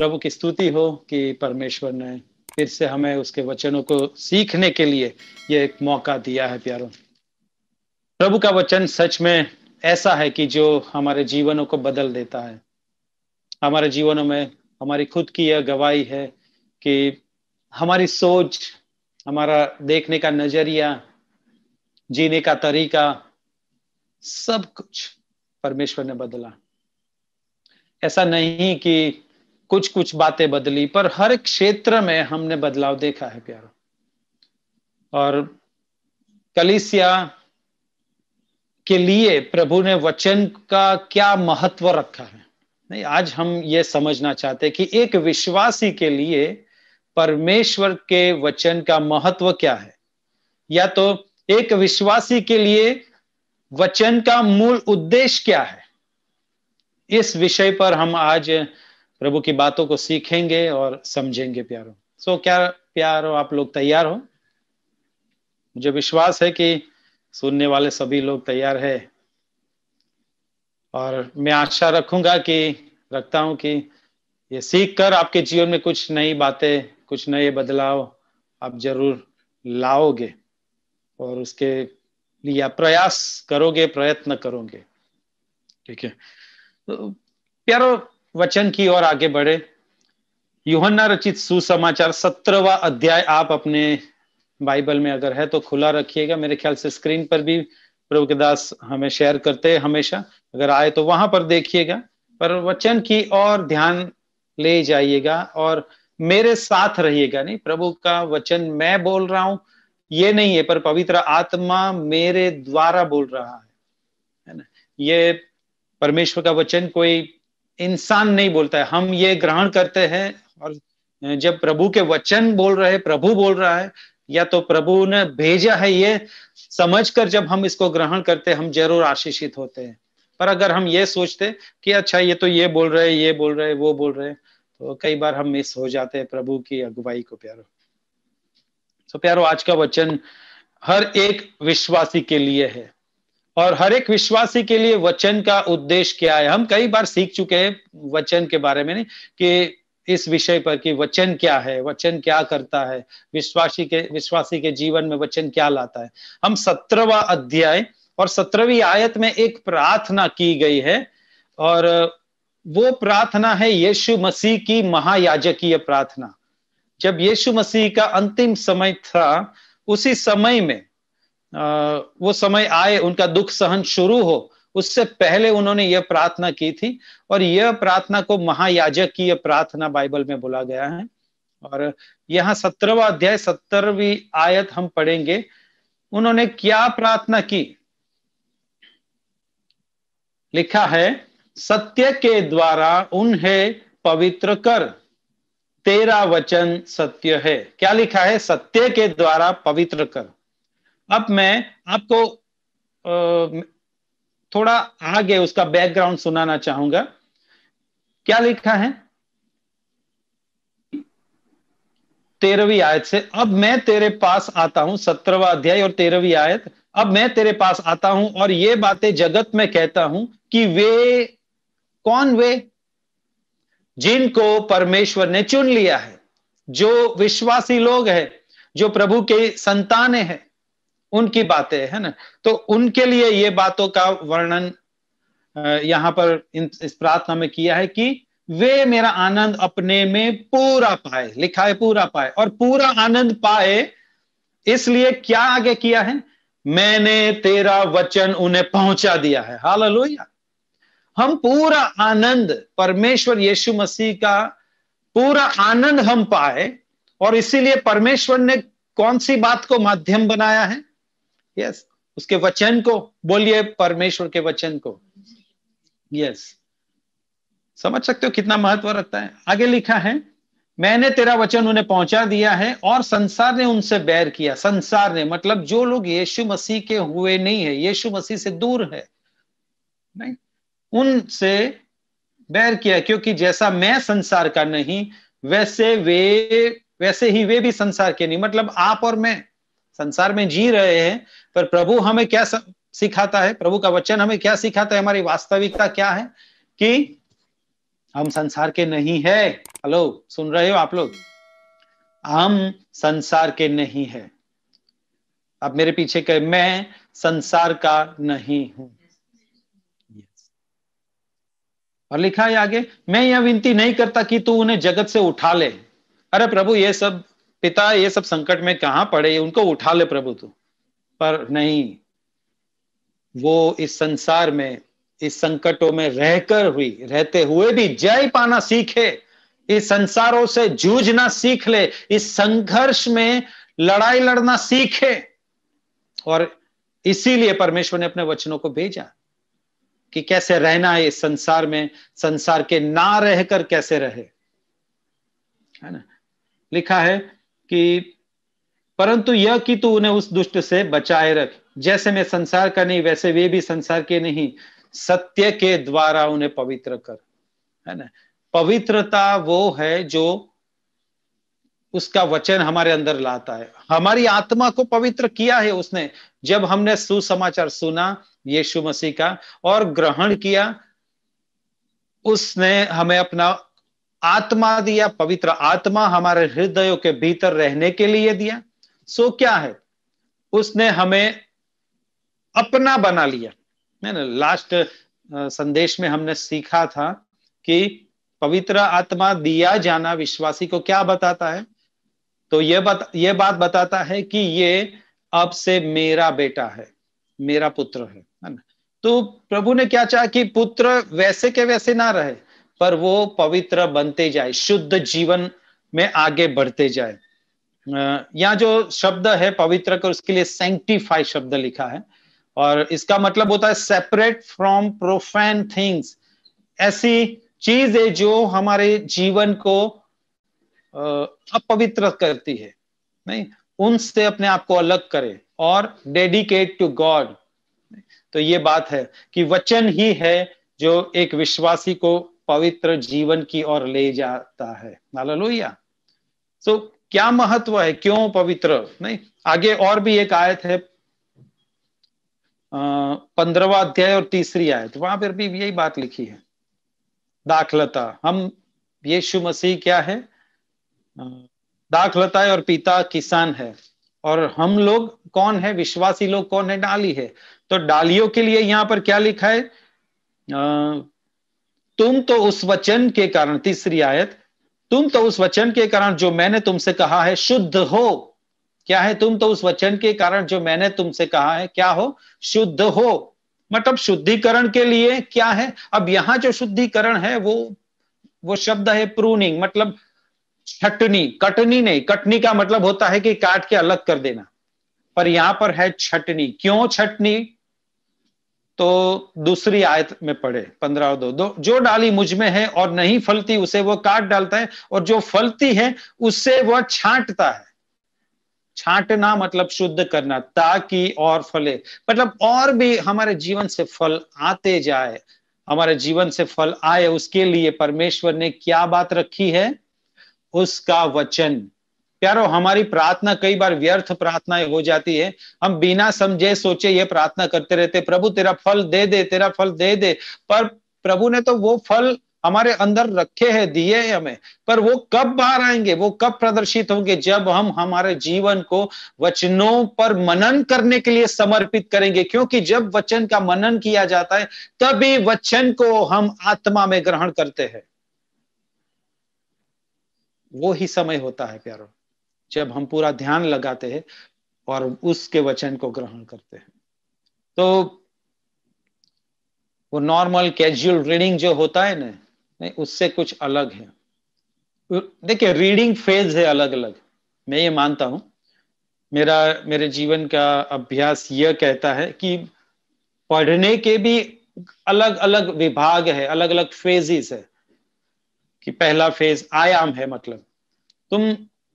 प्रभु की स्तुति हो कि परमेश्वर ने फिर से हमें उसके वचनों को सीखने के लिए ये एक मौका दिया है प्यारो प्रभु का वचन सच में ऐसा है कि जो हमारे जीवनों को बदल देता है हमारे जीवनों में हमारी खुद की यह गवाही है कि हमारी सोच हमारा देखने का नजरिया जीने का तरीका सब कुछ परमेश्वर ने बदला ऐसा नहीं कि कुछ कुछ बातें बदली पर हर क्षेत्र में हमने बदलाव देखा है प्यारो और कलिसिया के लिए प्रभु ने वचन का क्या महत्व रखा है नहीं आज हम ये समझना चाहते हैं कि एक विश्वासी के लिए परमेश्वर के वचन का महत्व क्या है या तो एक विश्वासी के लिए वचन का मूल उद्देश्य क्या है इस विषय पर हम आज प्रभु की बातों को सीखेंगे और समझेंगे प्यारो सो so, क्या प्यारो आप लोग तैयार हो मुझे विश्वास है कि सुनने वाले सभी लोग तैयार है और मैं आशा रखूंगा कि रखता हूं कि ये सीख कर आपके जीवन में कुछ नई बातें कुछ नए बदलाव आप जरूर लाओगे और उसके लिए प्रयास करोगे प्रयत्न करोगे ठीक है तो प्यारो वचन की ओर आगे बढ़े युहन्ना रचित सुसमाचार सत्रहवा अध्याय आप अपने बाइबल में अगर है तो खुला रखिएगा मेरे ख्याल से स्क्रीन पर भी प्रभु के दास हमें शेयर करते हैं हमेशा अगर आए तो वहां पर देखिएगा पर वचन की ओर ध्यान ले जाइएगा और मेरे साथ रहिएगा नहीं प्रभु का वचन मैं बोल रहा हूं ये नहीं है पर पवित्र आत्मा मेरे द्वारा बोल रहा है है ना ये परमेश्वर का वचन कोई इंसान नहीं बोलता है हम ये ग्रहण करते हैं और जब प्रभु के वचन बोल रहे प्रभु बोल रहा है या तो प्रभु ने भेजा है ये समझकर जब हम इसको ग्रहण करते हम जरूर आशीषित होते हैं पर अगर हम ये सोचते कि अच्छा ये तो ये बोल रहे ये बोल रहे वो बोल रहे तो कई बार हम मिस हो जाते हैं प्रभु की अगुवाई को प्यारो तो प्यारो आज का वचन हर एक विश्वासी के लिए है और हर एक विश्वासी के लिए वचन का उद्देश्य क्या है हम कई बार सीख चुके हैं वचन के बारे में कि इस विषय पर कि वचन क्या है वचन क्या करता है विश्वासी के विश्वासी के जीवन में वचन क्या लाता है हम सत्रहवा अध्याय और सत्रहवीं आयत में एक प्रार्थना की गई है और वो प्रार्थना है यीशु मसीह की महायाजकीय प्रार्थना जब यीशु मसीह का अंतिम समय था उसी समय में वो समय आए उनका दुख सहन शुरू हो उससे पहले उन्होंने यह प्रार्थना की थी और यह प्रार्थना को महायाजक की यह प्रार्थना बाइबल में बोला गया है और यहाँ सत्रहवा अध्याय सत्तरवी आयत हम पढ़ेंगे उन्होंने क्या प्रार्थना की लिखा है सत्य के द्वारा उन्हें पवित्र कर तेरा वचन सत्य है क्या लिखा है सत्य के द्वारा पवित्र कर अब मैं आपको थोड़ा आगे उसका बैकग्राउंड सुनाना चाहूंगा क्या लिखा है तेरहवीं आयत से अब मैं तेरे पास आता हूं सत्रहवा अध्याय और तेरहवीं आयत अब मैं तेरे पास आता हूं और ये बातें जगत में कहता हूं कि वे कौन वे जिनको परमेश्वर ने चुन लिया है जो विश्वासी लोग हैं जो प्रभु के संतान हैं उनकी बातें है ना तो उनके लिए ये बातों का वर्णन यहाँ पर इस प्रार्थना में किया है कि वे मेरा आनंद अपने में पूरा पाए लिखा है पूरा पाए और पूरा आनंद पाए इसलिए क्या आगे किया है मैंने तेरा वचन उन्हें पहुंचा दिया है हाल हम पूरा आनंद परमेश्वर यीशु मसीह का पूरा आनंद हम पाए और इसीलिए परमेश्वर ने कौन सी बात को माध्यम बनाया है यस उसके वचन को बोलिए परमेश्वर के वचन को यस समझ सकते हो कितना महत्व रखता है आगे लिखा है मैंने तेरा वचन उन्हें पहुंचा दिया है और संसार ने उनसे बैर किया संसार ने मतलब जो लोग यीशु मसीह के हुए नहीं है यीशु मसीह से दूर है नहीं उनसे बैर किया क्योंकि जैसा मैं संसार का नहीं वैसे वे वैसे ही वे भी संसार के नहीं मतलब आप और मैं संसार में जी रहे हैं पर प्रभु हमें क्या सिखाता है प्रभु का वचन हमें क्या सिखाता है हमारी वास्तविकता क्या है कि हम संसार के नहीं है हेलो सुन रहे हो आप लोग हम संसार के नहीं है आप मेरे पीछे कहे मैं संसार का नहीं हूं और लिखा है आगे मैं यह विनती नहीं करता कि तू उन्हें जगत से उठा ले अरे प्रभु ये सब पिता ये सब संकट में कहां पड़े उनको उठा ले प्रभु तू पर नहीं वो इस संसार में इस संकटों में रहकर हुई रहते हुए भी जय पाना सीखे इस संसारों से जूझना सीख ले इस संघर्ष में लड़ाई लड़ना सीखे और इसीलिए परमेश्वर ने अपने वचनों को भेजा कि कैसे रहना है इस संसार में संसार के ना रहकर कैसे रहे है ना लिखा है कि परंतु यह कि तू उन्हें उस दुष्ट से बचाए रख जैसे मैं संसार का नहीं वैसे वे भी संसार के नहीं सत्य के द्वारा उन्हें पवित्र कर है ना पवित्रता वो है जो उसका वचन हमारे अंदर लाता है हमारी आत्मा को पवित्र किया है उसने जब हमने सुसमाचार सुना यीशु मसीह का और ग्रहण किया उसने हमें अपना आत्मा दिया पवित्र आत्मा हमारे हृदयों के भीतर रहने के लिए दिया सो क्या है उसने हमें अपना बना लिया है ना लास्ट संदेश में हमने सीखा था कि पवित्र आत्मा दिया जाना विश्वासी को क्या बताता है तो ये बत, ये बात बताता है कि ये अब से मेरा बेटा है मेरा पुत्र है ना तो प्रभु ने क्या चाहा कि पुत्र वैसे के वैसे ना रहे पर वो पवित्र बनते जाए शुद्ध जीवन में आगे बढ़ते जाए यहाँ जो शब्द है पवित्र का उसके लिए सेंटिफाई शब्द लिखा है और इसका मतलब होता है सेपरेट फ्रॉम प्रोफेन थिंग्स ऐसी चीज है जो हमारे जीवन को अपवित्र करती है नहीं उनसे अपने आप को अलग करें और डेडिकेट टू गॉड तो ये बात है कि वचन ही है जो एक विश्वासी को पवित्र जीवन की ओर ले जाता है हालेलुया सो so, क्या महत्व है क्यों पवित्र नहीं आगे और भी एक आयत है पंद्रवा अध्याय और तीसरी आयत वहां पर भी यही बात लिखी है दाखलता हम यीशु मसीह क्या है दाखलता है और पिता किसान है और हम लोग कौन है विश्वासी लोग कौन है डाली है तो डालियों के लिए यहाँ पर क्या लिखा है तुम तो उस वचन के कारण तीसरी आयत तुम तो उस वचन के कारण जो मैंने तुमसे कहा है शुद्ध हो क्या है तुम तो उस वचन के कारण जो मैंने तुमसे कहा है क्या हो शुद्ध हो मतलब शुद्धिकरण के लिए क्या है अब यहां जो शुद्धिकरण है वो वो शब्द है प्रूनिंग मतलब छटनी कटनी नहीं कटनी का मतलब होता है कि काट के अलग कर देना पर यहां पर है छटनी क्यों छटनी तो दूसरी आयत में पढ़े पंद्रह और दो, दो जो डाली मुझ में है और नहीं फलती उसे वो काट डालता है और जो फलती है उससे वह छांटता है छांटना मतलब शुद्ध करना ताकि और फले मतलब और भी हमारे जीवन से फल आते जाए हमारे जीवन से फल आए उसके लिए परमेश्वर ने क्या बात रखी है उसका वचन प्यारो हमारी प्रार्थना कई बार व्यर्थ प्रार्थनाएं हो जाती है हम बिना समझे सोचे ये प्रार्थना करते रहते प्रभु तेरा फल दे दे तेरा फल दे दे पर प्रभु ने तो वो फल हमारे अंदर रखे हैं दिए हैं हमें पर वो कब बाहर आएंगे वो कब प्रदर्शित होंगे जब हम हमारे जीवन को वचनों पर मनन करने के लिए समर्पित करेंगे क्योंकि जब वचन का मनन किया जाता है तभी वचन को हम आत्मा में ग्रहण करते हैं वो ही समय होता है प्यारो जब हम पूरा ध्यान लगाते हैं और उसके वचन को ग्रहण करते हैं तो वो नॉर्मल कैजुअल रीडिंग जो होता है ना नहीं उससे कुछ अलग है देखिए रीडिंग फेज है अलग अलग मैं ये मानता हूं मेरा मेरे जीवन का अभ्यास यह कहता है कि पढ़ने के भी अलग अलग विभाग है अलग अलग फेजेस है कि पहला फेज आयाम है मतलब तुम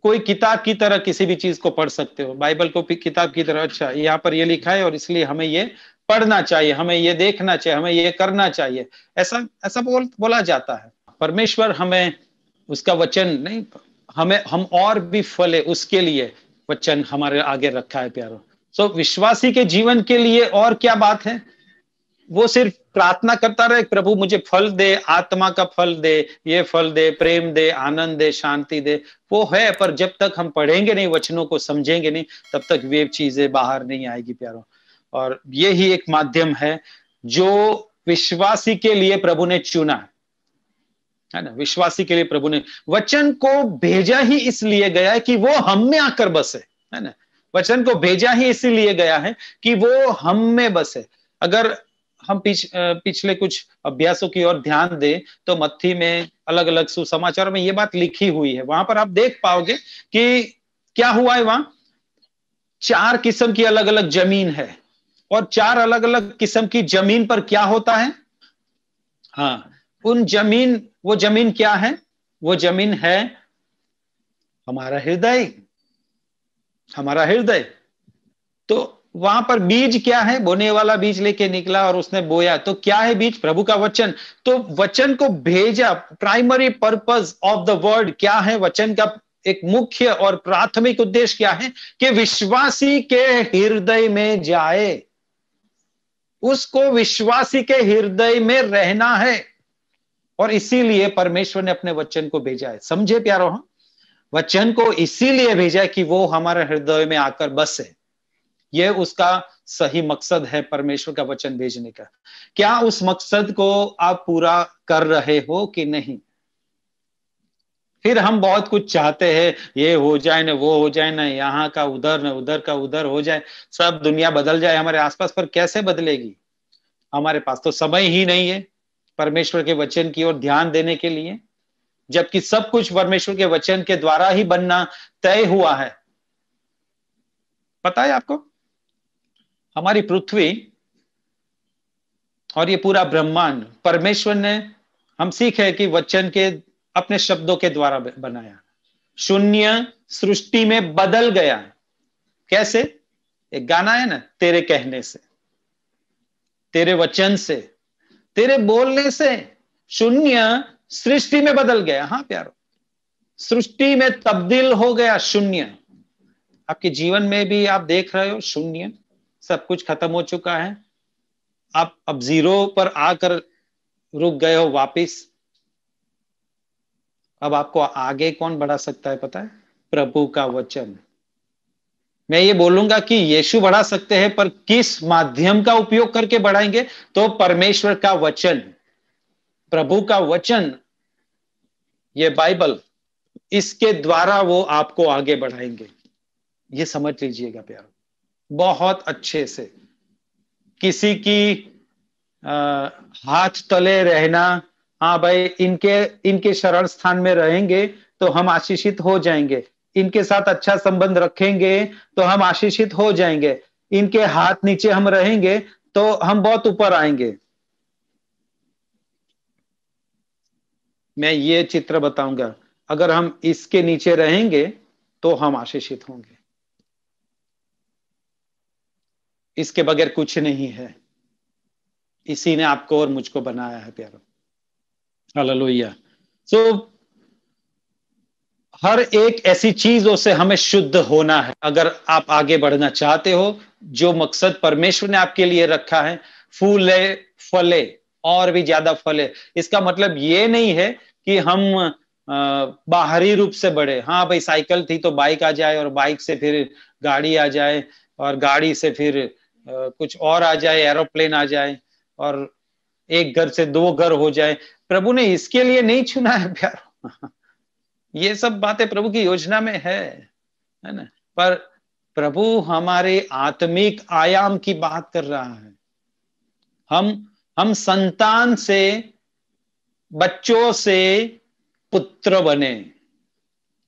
कोई किताब की तरह किसी भी चीज को पढ़ सकते हो बाइबल को किताब की तरह अच्छा यहाँ पर ये लिखा है और इसलिए हमें ये पढ़ना चाहिए हमें ये देखना चाहिए हमें ये करना चाहिए ऐसा ऐसा बोल बोला जाता है परमेश्वर हमें उसका वचन नहीं हमें हम और भी फले उसके लिए वचन हमारे आगे रखा है प्यारो सो so, विश्वासी के जीवन के लिए और क्या बात है वो सिर्फ प्रार्थना करता रहे प्रभु मुझे फल दे आत्मा का फल दे ये फल दे प्रेम दे आनंद दे शांति दे वो है पर जब तक हम पढ़ेंगे नहीं वचनों को समझेंगे नहीं तब तक वे चीजें बाहर नहीं आएगी प्यारो और ये ही एक माध्यम है जो विश्वासी के लिए प्रभु ने चुना है है ना विश्वासी के लिए प्रभु ने वचन को भेजा ही इसलिए गया है कि वो हम में आकर बसे है ना वचन को भेजा ही इसीलिए गया है कि वो हम में बसे अगर हम पिछ, पिछले कुछ अभ्यासों की ओर ध्यान दें तो मत्थी में अलग अलग सुसमाचार में ये बात लिखी हुई है वहां पर आप देख पाओगे कि क्या हुआ है वहां चार किस्म की अलग अलग जमीन है और चार अलग अलग किस्म की जमीन पर क्या होता है हाँ उन जमीन वो जमीन क्या है वो जमीन है हमारा हृदय हमारा हृदय तो वहां पर बीज क्या है बोने वाला बीज लेके निकला और उसने बोया तो क्या है बीज प्रभु का वचन तो वचन को भेजा primary purpose of the word क्या है वचन का एक मुख्य और प्राथमिक उद्देश्य क्या है कि विश्वासी के हृदय में जाए उसको विश्वासी के हृदय में रहना है और इसीलिए परमेश्वर ने अपने वचन को भेजा है समझे प्यारो हम वचन को इसीलिए भेजा कि वो हमारे हृदय में आकर बसे यह उसका सही मकसद है परमेश्वर का वचन भेजने का क्या उस मकसद को आप पूरा कर रहे हो कि नहीं फिर हम बहुत कुछ चाहते हैं ये हो जाए ना वो हो जाए ना यहाँ का उधर ना उधर का उधर हो जाए सब दुनिया बदल जाए हमारे आसपास पर कैसे बदलेगी हमारे पास तो समय ही नहीं है परमेश्वर के वचन की ओर ध्यान देने के लिए जबकि सब कुछ परमेश्वर के वचन के द्वारा ही बनना तय हुआ है पता है आपको हमारी पृथ्वी और ये पूरा ब्रह्मांड परमेश्वर ने हम सीख है कि वचन के अपने शब्दों के द्वारा बनाया शून्य सृष्टि में बदल गया कैसे एक गाना है ना तेरे कहने से तेरे वचन से तेरे बोलने से शून्य सृष्टि में बदल गया हाँ प्यारो सृष्टि में तब्दील हो गया शून्य आपके जीवन में भी आप देख रहे हो शून्य सब कुछ खत्म हो चुका है आप अब जीरो पर आकर रुक गए हो वापिस अब आपको आगे कौन बढ़ा सकता है पता है प्रभु का वचन मैं ये बोलूंगा कि यीशु बढ़ा सकते हैं पर किस माध्यम का उपयोग करके बढ़ाएंगे तो परमेश्वर का वचन प्रभु का वचन ये बाइबल इसके द्वारा वो आपको आगे बढ़ाएंगे ये समझ लीजिएगा प्यार बहुत अच्छे से किसी की आ, हाथ तले रहना हाँ भाई इनके इनके शरण स्थान में रहेंगे तो हम आशीषित हो जाएंगे इनके साथ अच्छा संबंध रखेंगे तो हम आशीषित हो जाएंगे इनके हाथ नीचे हम रहेंगे तो हम बहुत ऊपर आएंगे मैं ये चित्र बताऊंगा अगर हम इसके नीचे रहेंगे तो हम आशीषित होंगे इसके बगैर कुछ नहीं है इसी ने आपको और मुझको बनाया है प्यारो हालेलुया सो so, हर एक ऐसी चीजों से हमें शुद्ध होना है अगर आप आगे बढ़ना चाहते हो जो मकसद परमेश्वर ने आपके लिए रखा है फूले फले और भी ज्यादा फले इसका मतलब ये नहीं है कि हम बाहरी रूप से बढ़े हाँ भाई साइकिल थी तो बाइक आ जाए और बाइक से फिर गाड़ी आ जाए और गाड़ी से फिर कुछ और आ जाए एरोप्लेन आ जाए और एक घर से दो घर हो जाए प्रभु ने इसके लिए नहीं चुना है प्यारो ये सब बातें प्रभु की योजना में है है ना पर प्रभु हमारे आत्मिक आयाम की बात कर रहा है हम हम संतान से बच्चों से पुत्र बने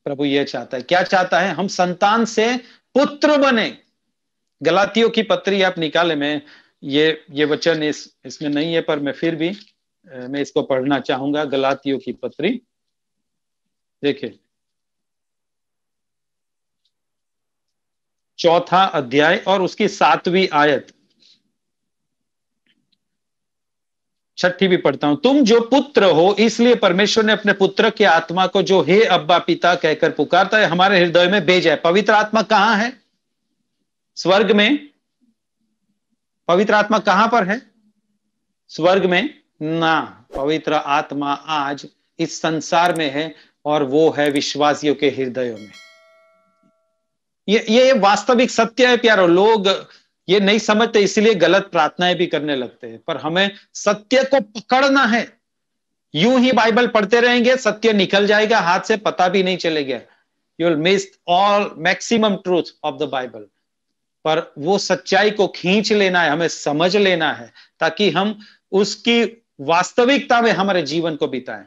प्रभु यह चाहता है क्या चाहता है हम संतान से पुत्र बने गलातियों की पत्री आप निकाले में ये ये वचन इस इसमें नहीं है पर मैं फिर भी मैं इसको पढ़ना चाहूंगा गलातियों की पत्री देखिए चौथा अध्याय और उसकी सातवीं आयत छठी भी पढ़ता हूं तुम जो पुत्र हो इसलिए परमेश्वर ने अपने पुत्र की आत्मा को जो हे अब्बा पिता कहकर पुकारता है हमारे हृदय में भेजा है पवित्र आत्मा कहां है स्वर्ग में पवित्र आत्मा कहां पर है स्वर्ग में ना पवित्र आत्मा आज इस संसार में है और वो है विश्वासियों के हृदयों में ये ये वास्तविक सत्य है प्यारो लोग ये नहीं समझते इसलिए गलत प्रार्थनाएं भी करने लगते हैं पर हमें सत्य को पकड़ना है यूं ही बाइबल पढ़ते रहेंगे सत्य निकल जाएगा हाथ से पता भी नहीं चलेगा you will miss all maximum truth of the Bible पर वो सच्चाई को खींच लेना है हमें समझ लेना है ताकि हम उसकी वास्तविकता में हमारे जीवन को बिताए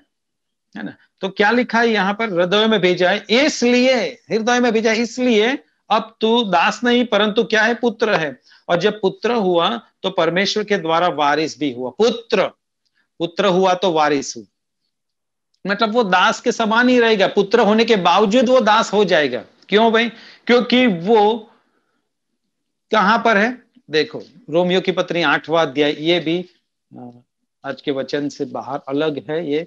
है ना तो क्या लिखा है यहां पर हृदय में भेजा है इसलिए हृदय में भेजा इसलिए अब तू दास नहीं परंतु क्या है पुत्र है और जब पुत्र हुआ तो परमेश्वर के द्वारा वारिस भी हुआ पुत्र पुत्र हुआ तो वारिस हुआ मतलब वो दास के समान ही रहेगा पुत्र होने के बावजूद वो दास हो जाएगा क्यों भाई क्योंकि वो कहां पर है देखो रोमियो की पत्नी आठवा अध्याय ये भी आज के वचन से बाहर अलग है ये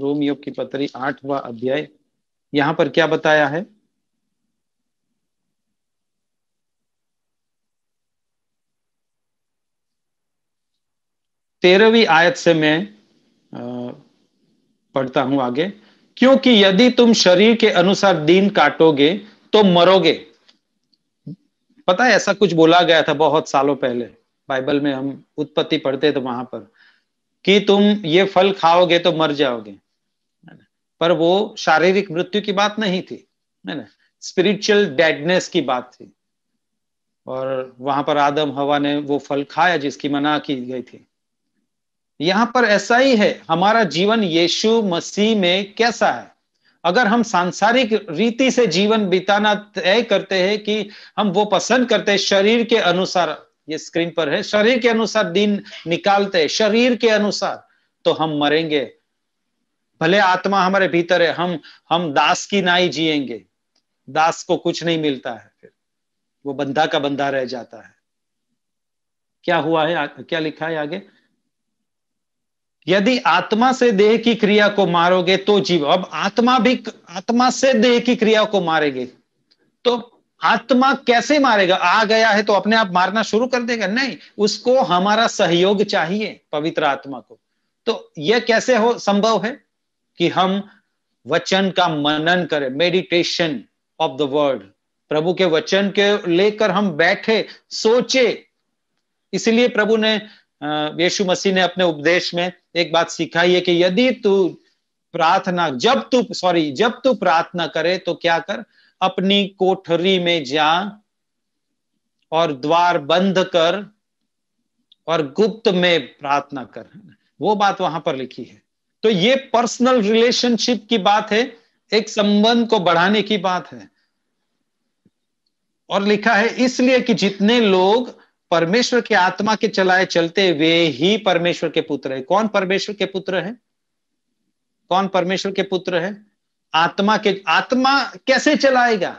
रोमियो की पत्री आठवा अध्याय यहां पर क्या बताया है तेरहवीं आयत से मैं पढ़ता हूं आगे क्योंकि यदि तुम शरीर के अनुसार दिन काटोगे तो मरोगे पता है ऐसा कुछ बोला गया था बहुत सालों पहले बाइबल में हम उत्पत्ति पढ़ते थे तो वहां पर कि तुम ये फल खाओगे तो मर जाओगे पर वो शारीरिक मृत्यु की बात नहीं थी है ना स्पिरिचुअल डेडनेस की बात थी और वहां पर आदम हवा ने वो फल खाया जिसकी मना की गई थी यहां पर ऐसा ही है हमारा जीवन यीशु मसीह में कैसा है अगर हम सांसारिक रीति से जीवन बिताना तय करते हैं कि हम वो पसंद करते हैं शरीर के अनुसार ये स्क्रीन पर है शरीर के अनुसार दिन निकालते हैं शरीर के अनुसार तो हम मरेंगे भले आत्मा हमारे भीतर है हम हम दास की नाई जिएंगे दास को कुछ नहीं मिलता है फिर वो बंधा का बंधा रह जाता है क्या हुआ है क्या लिखा है आगे यदि आत्मा से देह की क्रिया को मारोगे तो जीव अब आत्मा भी आत्मा से देह की क्रिया को मारेगे तो आत्मा कैसे मारेगा आ गया है तो अपने आप मारना शुरू कर देगा नहीं उसको हमारा सहयोग चाहिए पवित्र आत्मा को तो यह कैसे हो संभव है कि हम वचन का मनन करें मेडिटेशन ऑफ द वर्ड प्रभु के वचन के लेकर हम बैठे सोचे इसलिए प्रभु ने यीशु मसीह ने अपने उपदेश में एक बात सिखाई है कि यदि तू प्रार्थना जब तू सॉरी जब तू प्रार्थना करे तो क्या कर अपनी कोठरी में जा और द्वार बंद कर और गुप्त में प्रार्थना कर वो बात वहां पर लिखी है तो ये पर्सनल रिलेशनशिप की बात है एक संबंध को बढ़ाने की बात है और लिखा है इसलिए कि जितने लोग परमेश्वर के आत्मा के चलाए चलते वे ही परमेश्वर के पुत्र है कौन परमेश्वर के पुत्र है कौन परमेश्वर के पुत्र है आत्मा के आत्मा कैसे चलाएगा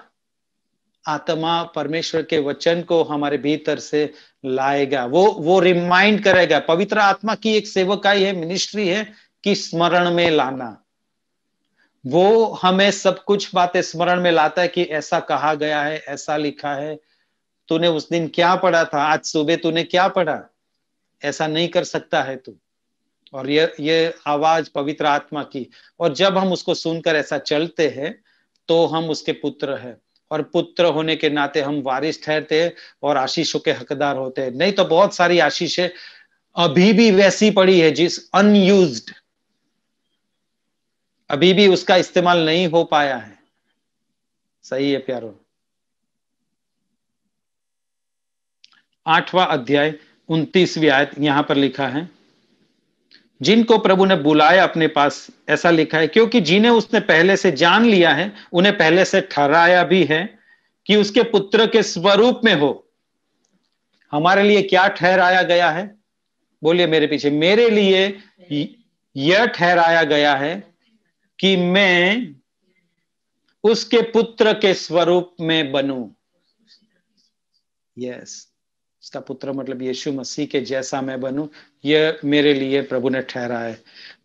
आत्मा परमेश्वर के वचन को हमारे भीतर से लाएगा वो वो रिमाइंड करेगा पवित्र आत्मा की एक सेवकाई है मिनिस्ट्री है कि स्मरण में लाना वो हमें सब कुछ बातें स्मरण में लाता है कि ऐसा कहा गया है ऐसा लिखा है तूने उस दिन क्या पढ़ा था आज सुबह तूने क्या पढ़ा ऐसा नहीं कर सकता है तू और ये ये आवाज पवित्र आत्मा की और जब हम उसको सुनकर ऐसा चलते हैं तो हम उसके पुत्र हैं और पुत्र होने के नाते हम वारिस ठहरते हैं और आशीषों के हकदार होते हैं नहीं तो बहुत सारी आशीषें अभी भी वैसी पड़ी है जिस अनयूज अभी भी उसका इस्तेमाल नहीं हो पाया है सही है प्यारो आठवां अध्याय उनतीसवीं आयत यहां पर लिखा है जिनको प्रभु ने बुलाया अपने पास ऐसा लिखा है क्योंकि जिन्हें उसने पहले से जान लिया है उन्हें पहले से ठहराया भी है कि उसके पुत्र के स्वरूप में हो हमारे लिए क्या ठहराया गया है बोलिए मेरे पीछे मेरे लिए यह ठहराया गया है कि मैं उसके पुत्र के स्वरूप में बनू यस yes. उसका पुत्र मतलब यीशु मसीह के जैसा मैं बनूं यह मेरे लिए प्रभु ने ठहरा है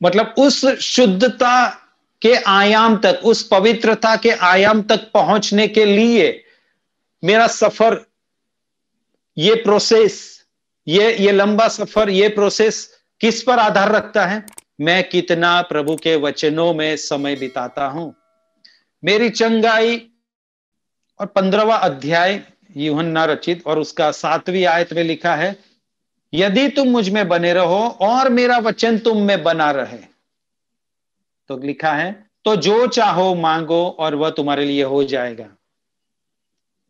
मतलब उस शुद्धता के आयाम तक उस पवित्रता के आयाम तक पहुंचने के लिए मेरा सफर ये प्रोसेस ये ये लंबा सफर ये प्रोसेस किस पर आधार रखता है मैं कितना प्रभु के वचनों में समय बिताता हूं मेरी चंगाई और पंद्रवा अध्याय युहन्ना रचित और उसका सातवीं आयत में लिखा है यदि तुम मुझ में बने रहो और मेरा वचन तुम में बना रहे तो लिखा है तो जो चाहो मांगो और वह तुम्हारे लिए हो जाएगा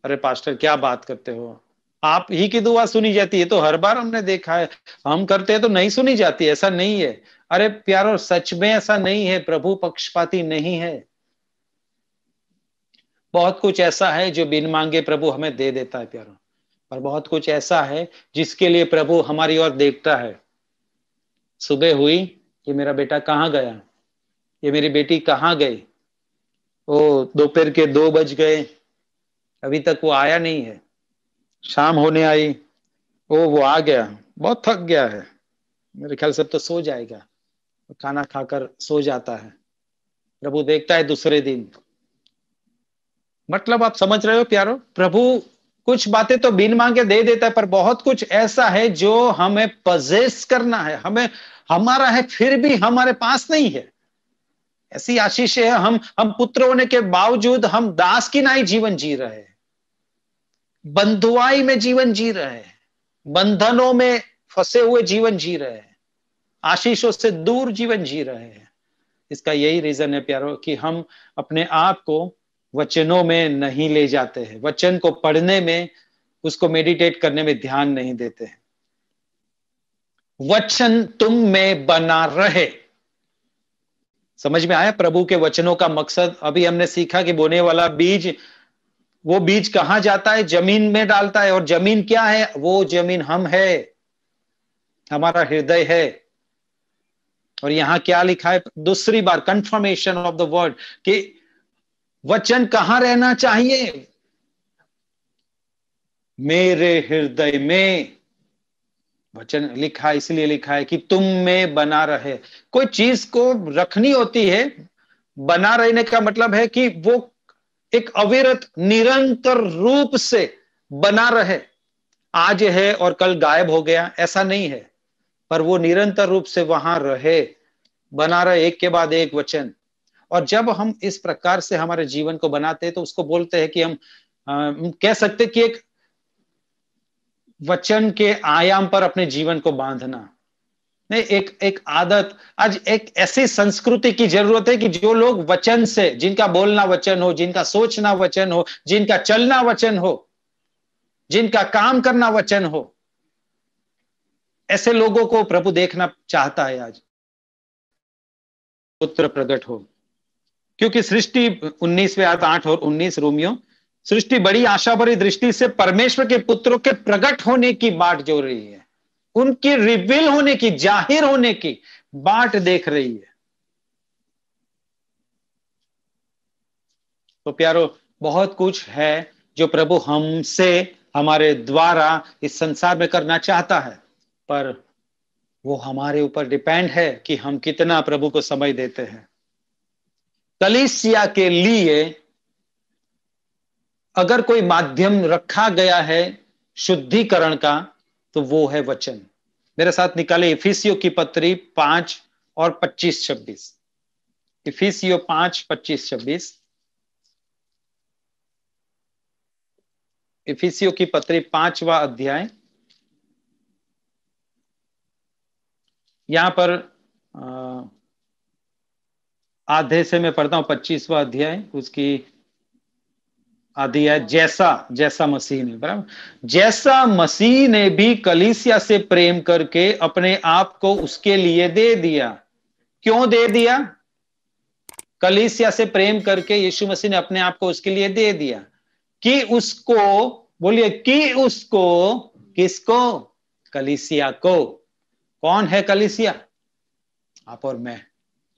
अरे पास्टर क्या बात करते हो आप ही की दुआ सुनी जाती है तो हर बार हमने देखा है हम करते हैं तो नहीं सुनी जाती ऐसा नहीं है अरे प्यारो सच में ऐसा नहीं है प्रभु पक्षपाती नहीं है बहुत कुछ ऐसा है जो बिन मांगे प्रभु हमें दे देता है प्यारों पर बहुत कुछ ऐसा है जिसके लिए प्रभु हमारी ओर देखता है सुबह हुई ये मेरा बेटा कहाँ गया ये मेरी बेटी कहाँ गई वो दोपहर के दो बज गए अभी तक वो आया नहीं है शाम होने आई ओ वो आ गया बहुत थक गया है मेरे ख्याल से तो सो जाएगा खाना खाकर सो जाता है प्रभु देखता है दूसरे दिन मतलब आप समझ रहे हो प्यारो प्रभु कुछ बातें तो बिन मांगे दे देता है पर बहुत कुछ ऐसा है जो हमें पजेस करना है हमें हमारा है फिर भी हमारे पास नहीं है ऐसी आशीष है हम हम पुत्र होने के बावजूद हम दास की नाई जीवन जी रहे हैं बंधुआई में जीवन जी रहे हैं बंधनों में फंसे हुए जीवन जी रहे हैं आशीषों से दूर जीवन जी रहे हैं इसका यही रीजन है प्यारो कि हम अपने आप को वचनों में नहीं ले जाते हैं वचन को पढ़ने में उसको मेडिटेट करने में ध्यान नहीं देते हैं वचन तुम में बना रहे समझ में आया प्रभु के वचनों का मकसद अभी हमने सीखा कि बोने वाला बीज वो बीज कहां जाता है जमीन में डालता है और जमीन क्या है वो जमीन हम है हमारा हृदय है और यहां क्या लिखा है दूसरी बार कंफर्मेशन ऑफ द वर्ड कि वचन कहां रहना चाहिए मेरे हृदय में वचन लिखा है इसलिए लिखा है कि तुम में बना रहे कोई चीज को रखनी होती है बना रहने का मतलब है कि वो एक अविरत निरंतर रूप से बना रहे आज है और कल गायब हो गया ऐसा नहीं है पर वो निरंतर रूप से वहां रहे बना रहे एक के बाद एक वचन और जब हम इस प्रकार से हमारे जीवन को बनाते हैं तो उसको बोलते हैं कि हम आ, कह सकते कि एक वचन के आयाम पर अपने जीवन को बांधना नहीं एक एक आदत आज एक ऐसी संस्कृति की जरूरत है कि जो लोग वचन से जिनका बोलना वचन हो जिनका सोचना वचन हो जिनका चलना वचन हो जिनका काम करना वचन हो ऐसे लोगों को प्रभु देखना चाहता है आज पुत्र प्रकट हो क्योंकि सृष्टि उन्नीसवे आठ आठ और उन्नीस रोमियो सृष्टि बड़ी आशा भरी दृष्टि से परमेश्वर के पुत्रों के प्रकट होने की बाट जो रही है उनकी रिवील होने की जाहिर होने की बाट देख रही है तो प्यारो बहुत कुछ है जो प्रभु हमसे हमारे द्वारा इस संसार में करना चाहता है पर वो हमारे ऊपर डिपेंड है कि हम कितना प्रभु को समय देते हैं कलिसिया के लिए अगर कोई माध्यम रखा गया है शुद्धिकरण का तो वो है वचन मेरे साथ निकाले इफिसियो की पत्री पांच और पच्चीस छब्बीस इफिसियो पांच पच्चीस छब्बीस इफिसियो की पत्री पांचवा अध्याय यहां पर आ, आधे से मैं पढ़ता हूँ पच्चीसवा अध्याय उसकी आदि है जैसा जैसा मसीह ने बराबर जैसा मसीह ने भी कलीसिया से प्रेम करके अपने आप को उसके लिए दे दिया क्यों दे दिया कलीसिया से प्रेम करके यीशु मसीह ने अपने आप को उसके लिए दे दिया कि उसको बोलिए कि उसको किसको कलीसिया को कौन है कलीसिया आप और मैं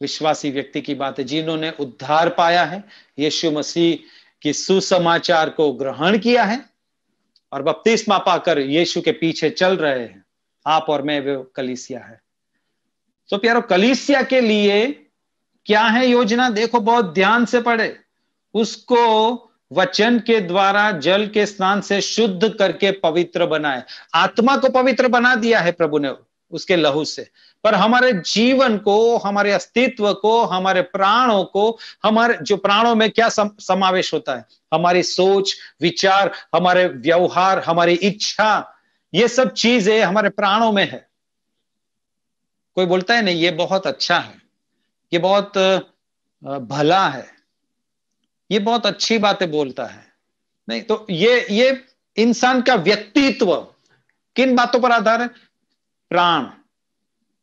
विश्वासी व्यक्ति की बात है जिन्होंने उद्धार पाया है यीशु मसीह की सुसमाचार को ग्रहण किया है और बपतिस्मा पाकर यीशु के पीछे चल रहे हैं आप और मैं वे कलीसिया है तो प्यारो कलीसिया के लिए क्या है योजना देखो बहुत ध्यान से पढ़े उसको वचन के द्वारा जल के स्नान से शुद्ध करके पवित्र बनाए आत्मा को पवित्र बना दिया है प्रभु ने उसके लहू से पर हमारे जीवन को हमारे अस्तित्व को हमारे प्राणों को हमारे जो प्राणों में क्या सम, समावेश होता है हमारी सोच विचार हमारे व्यवहार हमारी इच्छा ये सब चीजें हमारे प्राणों में है कोई बोलता है नहीं ये बहुत अच्छा है ये बहुत भला है ये बहुत अच्छी बातें बोलता है नहीं तो ये ये इंसान का व्यक्तित्व किन बातों पर आधार है प्राण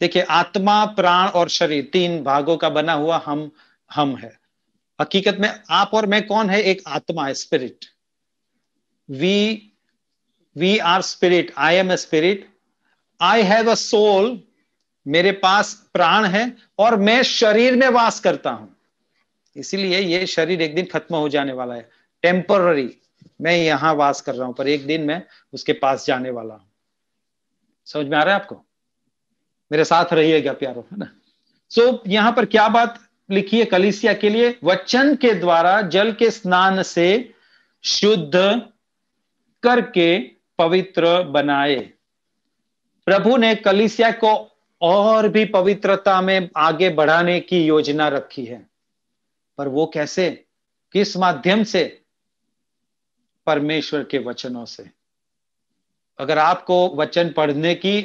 देखिए आत्मा प्राण और शरीर तीन भागों का बना हुआ हम हम है हकीकत में आप और मैं कौन है एक आत्मा है spirit we we are spirit I am a spirit I have a soul मेरे पास प्राण है और मैं शरीर में वास करता हूं इसीलिए ये शरीर एक दिन खत्म हो जाने वाला है टेम्पररी मैं यहां वास कर रहा हूं पर एक दिन मैं उसके पास जाने वाला हूं समझ में आ रहा है आपको मेरे साथ रहिएगा प्यारो है ना सो so, यहाँ पर क्या बात लिखी है कलिसिया के लिए वचन के द्वारा जल के स्नान से शुद्ध करके पवित्र बनाए प्रभु ने कलिसिया को और भी पवित्रता में आगे बढ़ाने की योजना रखी है पर वो कैसे किस माध्यम से परमेश्वर के वचनों से अगर आपको वचन पढ़ने की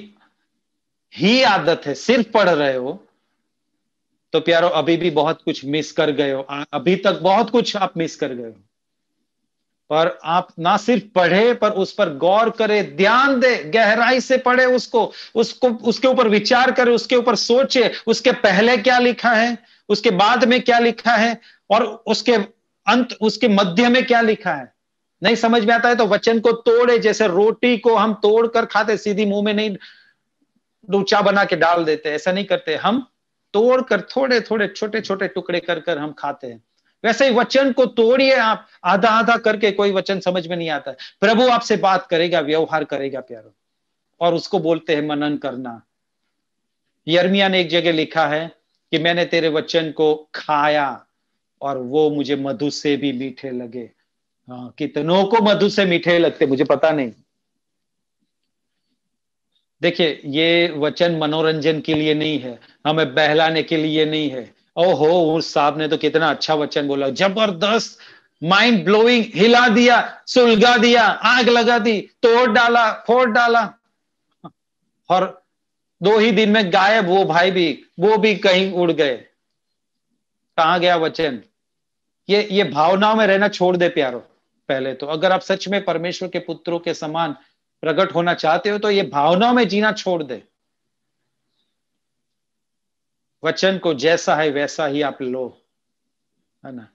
ही आदत है सिर्फ पढ़ रहे हो तो प्यारो अभी भी बहुत कुछ मिस कर गए हो अभी तक बहुत कुछ आप मिस कर गए हो पर आप ना सिर्फ पढ़े पर उस पर गौर करे ध्यान दे गहराई से पढ़े उसको उसको उसके ऊपर विचार करे उसके ऊपर सोचे उसके पहले क्या लिखा है उसके बाद में क्या लिखा है और उसके अंत उसके मध्य में क्या लिखा है नहीं समझ में आता है तो वचन को तोड़े जैसे रोटी को हम तोड़ कर खाते सीधी मुंह में नहीं दो चा बना के डाल देते हैं ऐसा नहीं करते हम तोड़ कर थोड़े थोड़े छोटे छोटे टुकड़े कर कर हम खाते हैं वैसे ही वचन को तोड़िए आप आधा आधा करके कोई वचन समझ में नहीं आता प्रभु आपसे बात करेगा व्यवहार करेगा प्यारो और उसको बोलते हैं मनन करना यर्मिया ने एक जगह लिखा है कि मैंने तेरे वचन को खाया और वो मुझे मधु से भी मीठे लगे हाँ कितनों को मधु से मीठे लगते मुझे पता नहीं देखिए ये वचन मनोरंजन के लिए नहीं है हमें बहलाने के लिए नहीं है ओहो उस साहब ने तो कितना अच्छा वचन बोला जबरदस्त माइंड ब्लोइंग हिला दिया सुलगा दिया आग लगा दी तोड़ डाला फोड़ डाला और दो ही दिन में गायब वो भाई भी वो भी कहीं उड़ गए कहा गया वचन ये ये भावनाओं में रहना छोड़ दे प्यारो पहले तो अगर आप सच में परमेश्वर के पुत्रों के समान प्रकट होना चाहते हो तो ये भावनाओं में जीना छोड़ दे वचन को जैसा है वैसा ही आप लो है ना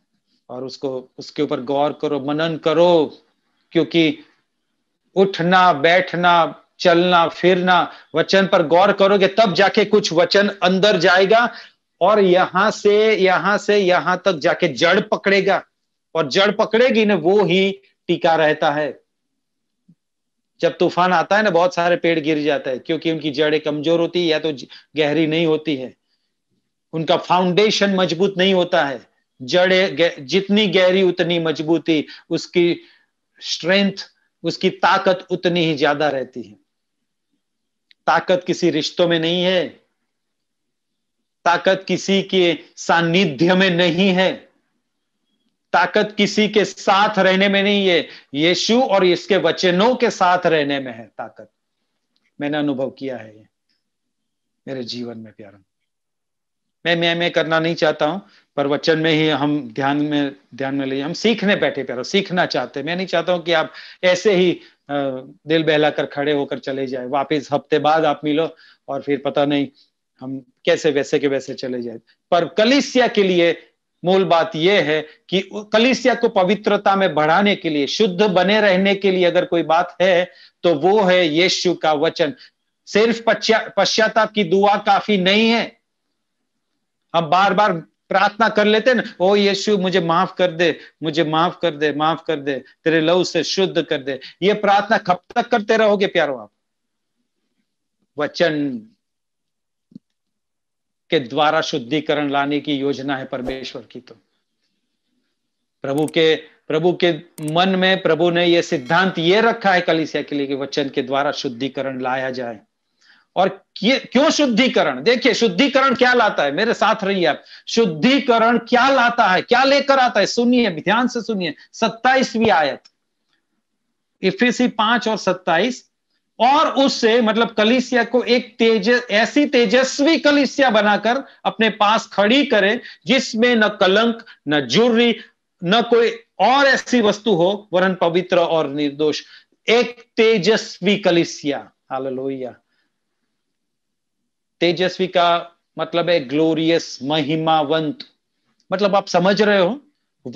और उसको उसके ऊपर गौर करो मनन करो क्योंकि उठना बैठना चलना फिरना वचन पर गौर करोगे तब जाके कुछ वचन अंदर जाएगा और यहां से यहां से यहां तक जाके जड़ पकड़ेगा और जड़ पकड़ेगी ना वो ही टीका रहता है जब तूफान आता है ना बहुत सारे पेड़ गिर जाते हैं क्योंकि उनकी जड़ें कमजोर होती है या तो गहरी नहीं होती है उनका फाउंडेशन मजबूत नहीं होता है जड़े जितनी गहरी उतनी मजबूती उसकी स्ट्रेंथ उसकी ताकत उतनी ही ज्यादा रहती है ताकत किसी रिश्तों में नहीं है ताकत किसी के सानिध्य में नहीं है ताकत किसी के साथ रहने में नहीं है यीशु और इसके वचनों के साथ रहने में है ताकत मैंने अनुभव किया है ये मेरे जीवन में प्यारा मैं मैं मैं करना नहीं चाहता हूं पर वचन में ही हम ध्यान में ध्यान में लिए हम सीखने बैठे प्यारो सीखना चाहते मैं नहीं चाहता हूं कि आप ऐसे ही दिल बहला कर खड़े होकर चले जाए वापिस हफ्ते बाद आप मिलो और फिर पता नहीं हम कैसे वैसे के वैसे चले जाए पर कलिसिया के लिए मूल बात यह है कि कलिसिया को पवित्रता में बढ़ाने के लिए शुद्ध बने रहने के लिए अगर कोई बात है तो वो है यीशु का वचन सिर्फ पश्चाताप की दुआ काफी नहीं है हम बार बार प्रार्थना कर लेते ना ओ यीशु मुझे माफ कर दे मुझे माफ कर दे माफ कर दे तेरे लव से शुद्ध कर दे ये प्रार्थना कब तक करते रहोगे प्यारो आप वचन के द्वारा शुद्धिकरण लाने की योजना है परमेश्वर की तो प्रभु के प्रभु के मन में प्रभु ने यह सिद्धांत ये रखा है कलिसिया के लिए कि वचन के द्वारा शुद्धिकरण लाया जाए और क्यों शुद्धिकरण देखिए शुद्धिकरण क्या लाता है मेरे साथ रहिए आप शुद्धिकरण क्या लाता है क्या लेकर आता है सुनिए ध्यान से सुनिए सत्ताईसवीं आयत इफिस पांच और सत्ताईस और उससे मतलब कलिसिया को एक तेज ऐसी तेजस्वी कलिसिया बनाकर अपने पास खड़ी करे जिसमें न कलंक न जुर्री न कोई और ऐसी वस्तु हो वरन पवित्र और निर्दोष एक तेजस्वी कलिसिया हालेलुया तेजस्वी का मतलब है ग्लोरियस महिमावंत मतलब आप समझ रहे हो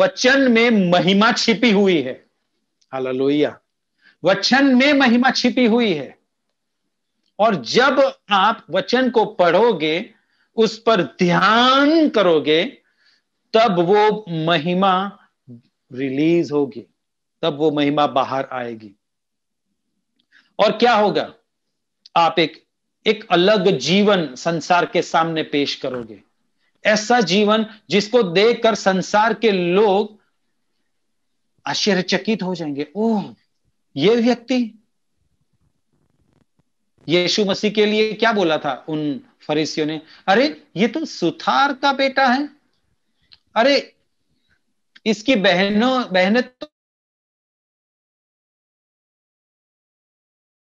वचन में महिमा छिपी हुई है हालेलुया वचन में महिमा छिपी हुई है और जब आप वचन को पढ़ोगे उस पर ध्यान करोगे तब वो महिमा रिलीज होगी तब वो महिमा बाहर आएगी और क्या होगा आप एक एक अलग जीवन संसार के सामने पेश करोगे ऐसा जीवन जिसको देखकर संसार के लोग आश्चर्यचकित हो जाएंगे ओह ये व्यक्ति यीशु मसीह के लिए क्या बोला था उन फरीसियों ने अरे ये तो सुथार का बेटा है अरे इसकी बहनों बहने तो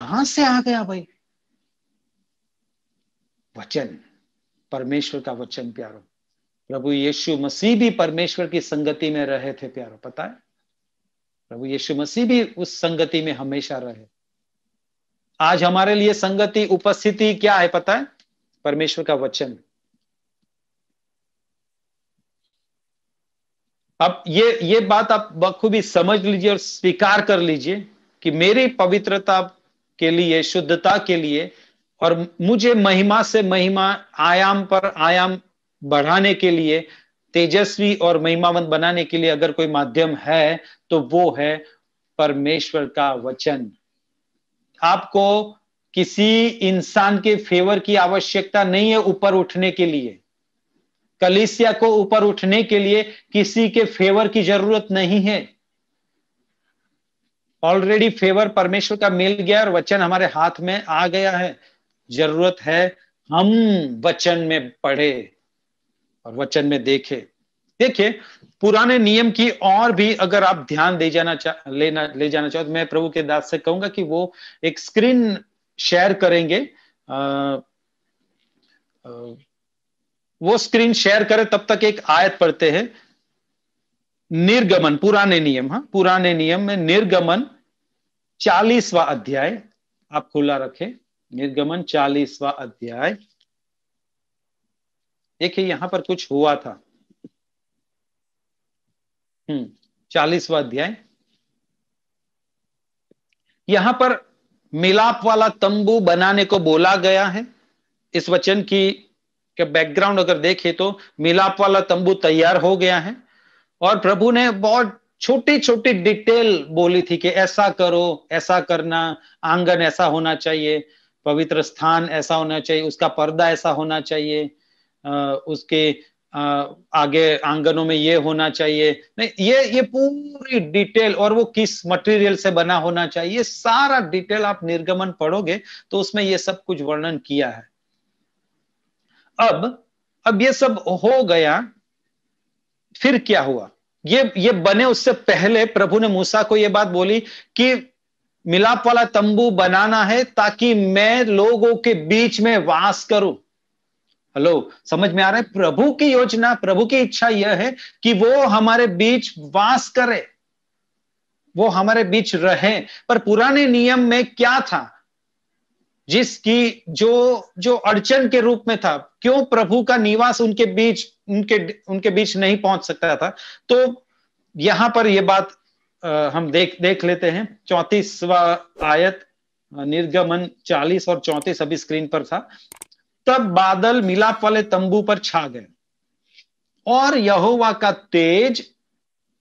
कहां से आ गया भाई वचन परमेश्वर का वचन प्यारो प्रभु यीशु मसीह भी परमेश्वर की संगति में रहे थे प्यारो पता है प्रभु यीशु मसीह भी उस संगति में हमेशा रहे आज हमारे लिए संगति उपस्थिति क्या है पता है परमेश्वर का वचन अब ये ये बात आप बखूबी समझ लीजिए और स्वीकार कर लीजिए कि मेरी पवित्रता के लिए शुद्धता के लिए और मुझे महिमा से महिमा आयाम पर आयाम बढ़ाने के लिए तेजस्वी और महिमावंत बनाने के लिए अगर कोई माध्यम है तो वो है परमेश्वर का वचन आपको किसी इंसान के फेवर की आवश्यकता नहीं है ऊपर उठने के लिए कलिसिया को ऊपर उठने के लिए किसी के फेवर की जरूरत नहीं है ऑलरेडी फेवर परमेश्वर का मिल गया और वचन हमारे हाथ में आ गया है जरूरत है हम वचन में पढ़े और वचन में देखे देखिए पुराने नियम की और भी अगर आप ध्यान दे जाना चाह लेना ले जाना चाहो तो मैं प्रभु के दास से कहूंगा कि वो एक स्क्रीन शेयर करेंगे आ, आ, वो स्क्रीन शेयर करें तब तक एक आयत पढ़ते हैं निर्गमन पुराने नियम हाँ पुराने नियम में निर्गमन चालीसवा अध्याय आप खुला रखें निर्गमन चालीसवा अध्याय देखिए यहां पर कुछ हुआ था हम्म चालीसवा अध्याय यहां पर मिलाप वाला तंबू बनाने को बोला गया है इस वचन की बैकग्राउंड अगर देखे तो मिलाप वाला तंबू तैयार हो गया है और प्रभु ने बहुत छोटी छोटी डिटेल बोली थी कि ऐसा करो ऐसा करना आंगन ऐसा होना चाहिए पवित्र स्थान ऐसा होना चाहिए उसका पर्दा ऐसा होना चाहिए उसके आगे आंगनों में ये होना चाहिए नहीं ये ये पूरी डिटेल और वो किस मटेरियल से बना होना चाहिए सारा डिटेल आप निर्गमन पढ़ोगे तो उसमें ये सब कुछ वर्णन किया है अब अब ये सब हो गया फिर क्या हुआ ये ये बने उससे पहले प्रभु ने मूसा को ये बात बोली कि मिलाप वाला तंबू बनाना है ताकि मैं लोगों के बीच में वास करूं हेलो समझ में आ रहा है प्रभु की योजना प्रभु की इच्छा यह है कि वो हमारे बीच वास करे वो हमारे बीच रहे पर पुराने नियम में क्या था जिसकी जो जो अड़चन के रूप में था क्यों प्रभु का निवास उनके बीच उनके उनके बीच नहीं पहुंच सकता था तो यहां पर यह बात आ, हम देख देख लेते हैं चौतीसवा आयत निर्गमन चालीस और चौतीस अभी स्क्रीन पर था तब बादल मिलाप वाले तंबू पर छा गए और यहोवा का तेज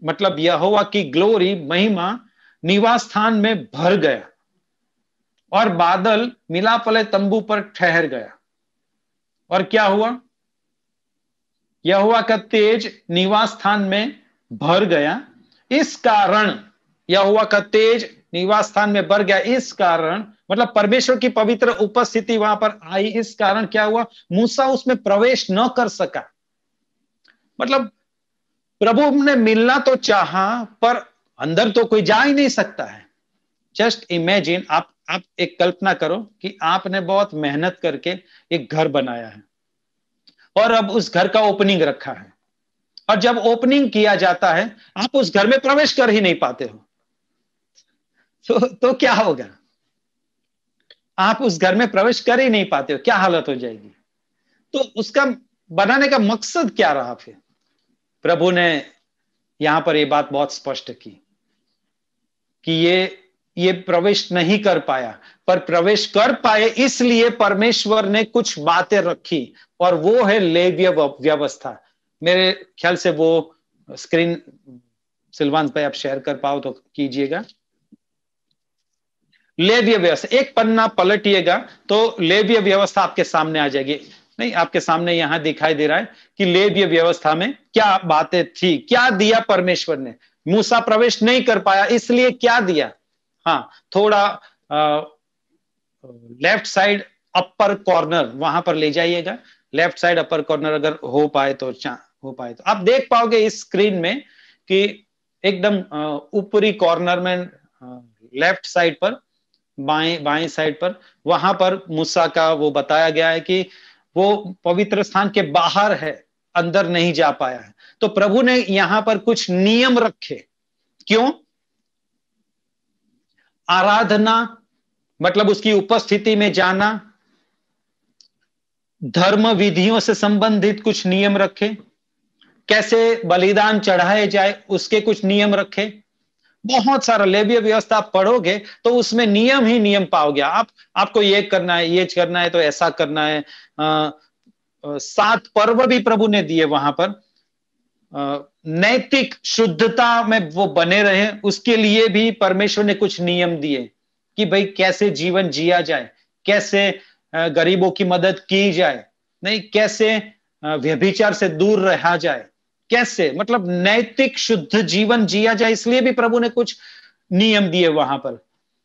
मतलब यहोवा की ग्लोरी महिमा निवास स्थान में भर गया और बादल मिलाप वाले तंबू पर ठहर गया और क्या हुआ यहुआ का तेज निवास स्थान में भर गया इस कारण यहुआ का तेज निवास स्थान में भर गया इस कारण मतलब परमेश्वर की पवित्र उपस्थिति वहां पर आई इस कारण क्या हुआ मूसा उसमें प्रवेश न कर सका मतलब प्रभु ने मिलना तो चाहा पर अंदर तो कोई जा ही नहीं सकता है जस्ट इमेजिन आप आप एक कल्पना करो कि आपने बहुत मेहनत करके एक घर बनाया है और अब उस घर का ओपनिंग रखा है और जब ओपनिंग किया जाता है आप उस घर में प्रवेश कर ही नहीं पाते हो तो, तो क्या होगा आप उस घर में प्रवेश कर ही नहीं पाते हो क्या हालत हो जाएगी तो उसका बनाने का मकसद क्या रहा फिर प्रभु ने यहां पर यह बात बहुत स्पष्ट की कि ये ये प्रवेश नहीं कर पाया पर प्रवेश कर पाए इसलिए परमेश्वर ने कुछ बातें रखी और वो है लेव्य व्यवस्था मेरे ख्याल से वो स्क्रीन सिलवान पर आप शेयर कर पाओ तो कीजिएगा लेव्य व्यवस्था एक पन्ना पलटिएगा तो लेव्य व्यवस्था आपके सामने आ जाएगी नहीं आपके सामने यहां दिखाई दे रहा है कि लेव्य व्यवस्था में क्या बातें थी क्या दिया परमेश्वर ने मूसा प्रवेश नहीं कर पाया इसलिए क्या दिया हाँ थोड़ा आ, लेफ्ट साइड अपर कॉर्नर वहां पर ले जाइएगा लेफ्ट साइड अपर कॉर्नर अगर हो पाए तो हो पाए तो आप देख पाओगे इस स्क्रीन में कि एकदम ऊपरी कॉर्नर में लेफ्ट साइड पर बाएं बाएं साइड पर वहां पर मूसा का वो बताया गया है कि वो पवित्र स्थान के बाहर है अंदर नहीं जा पाया है तो प्रभु ने यहां पर कुछ नियम रखे क्यों आराधना मतलब उसकी उपस्थिति में जाना धर्म विधियों से संबंधित कुछ नियम रखे कैसे बलिदान चढ़ाए जाए उसके कुछ नियम रखे बहुत सारा लेबीय व्यवस्था आप पढ़ोगे तो उसमें नियम ही नियम पाओगे आप आपको ये करना है ये करना है तो ऐसा करना है सात पर्व भी प्रभु ने दिए वहां पर नैतिक शुद्धता में वो बने रहे उसके लिए भी परमेश्वर ने कुछ नियम दिए कि भाई कैसे जीवन जिया जाए कैसे गरीबों की मदद की जाए नहीं कैसे व्यभिचार से दूर रहा जाए कैसे मतलब नैतिक शुद्ध जीवन जिया जाए इसलिए भी प्रभु ने कुछ नियम दिए वहां पर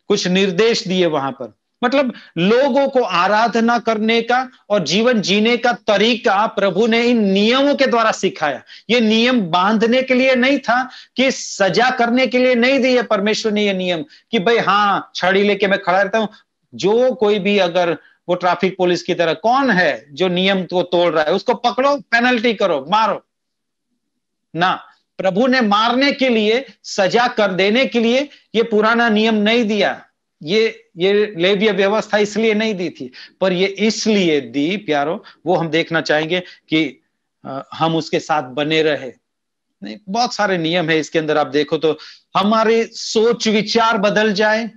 कुछ निर्देश दिए वहां पर मतलब लोगों को आराधना करने का और जीवन जीने का तरीका प्रभु ने इन नियमों के द्वारा सिखाया ये नियम बांधने के लिए नहीं था कि सजा करने के लिए नहीं दिए परमेश्वर ने ये नियम कि भाई हाँ छड़ी लेके मैं खड़ा रहता हूं जो कोई भी अगर वो ट्रैफिक पुलिस की तरह कौन है जो नियम को तोड़ रहा है उसको पकड़ो पेनल्टी करो मारो ना प्रभु ने मारने के लिए सजा कर देने के लिए ये पुराना नियम नहीं दिया ये ये लेव्य व्यवस्था इसलिए नहीं दी थी पर ये इसलिए दी प्यारो वो हम देखना चाहेंगे कि हम उसके साथ बने रहे नहीं बहुत सारे नियम है इसके अंदर आप देखो तो हमारे सोच विचार बदल जाए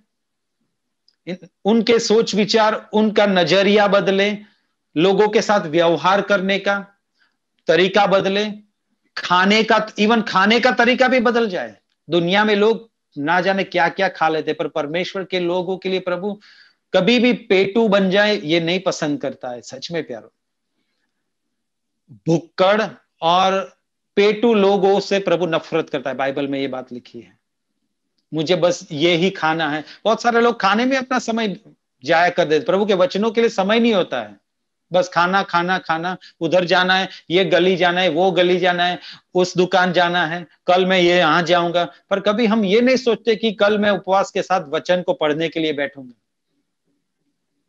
उनके सोच विचार उनका नजरिया बदले लोगों के साथ व्यवहार करने का तरीका बदले खाने का इवन खाने का तरीका भी बदल जाए दुनिया में लोग ना जाने क्या क्या खा लेते पर परमेश्वर के लोगों के लिए प्रभु कभी भी पेटू बन जाए ये नहीं पसंद करता है सच में प्यारो भुक्कड़ और पेटू लोगों से प्रभु नफरत करता है बाइबल में ये बात लिखी है मुझे बस ये ही खाना है बहुत सारे लोग खाने में अपना समय जाया कर देते प्रभु के वचनों के लिए समय नहीं होता है बस खाना खाना खाना उधर जाना है ये गली जाना है वो गली जाना है उस दुकान जाना है कल मैं ये यहां जाऊंगा पर कभी हम ये नहीं सोचते कि कल मैं उपवास के साथ वचन को पढ़ने के लिए बैठूंगा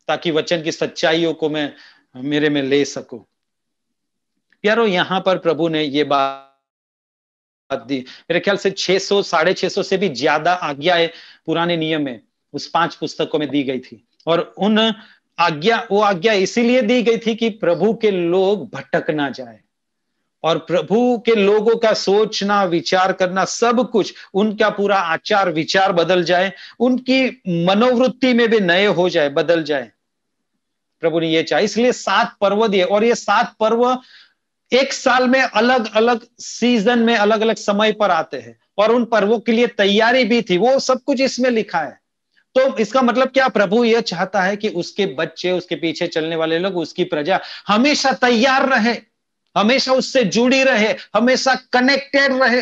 ताकि वचन की सच्चाइयों को मैं मेरे में ले सकूं यारो यहां पर प्रभु ने ये बात दी मेरे ख्याल से 600 साढ़े छह से भी ज्यादा आज्ञाएं पुराने नियम में उस पांच पुस्तकों में दी गई थी और उन आज्ञा वो आज्ञा इसीलिए दी गई थी कि प्रभु के लोग भटक ना जाए और प्रभु के लोगों का सोचना विचार करना सब कुछ उनका पूरा आचार विचार बदल जाए उनकी मनोवृत्ति में भी नए हो जाए बदल जाए प्रभु ने यह चाहे इसलिए सात पर्व दिए और ये सात पर्व एक साल में अलग अलग सीजन में अलग अलग समय पर आते हैं और उन पर्वों के लिए तैयारी भी थी वो सब कुछ इसमें लिखा है तो इसका मतलब क्या प्रभु यह चाहता है कि उसके बच्चे उसके पीछे चलने वाले लोग उसकी प्रजा हमेशा तैयार रहे हमेशा उससे जुड़ी रहे हमेशा कनेक्टेड रहे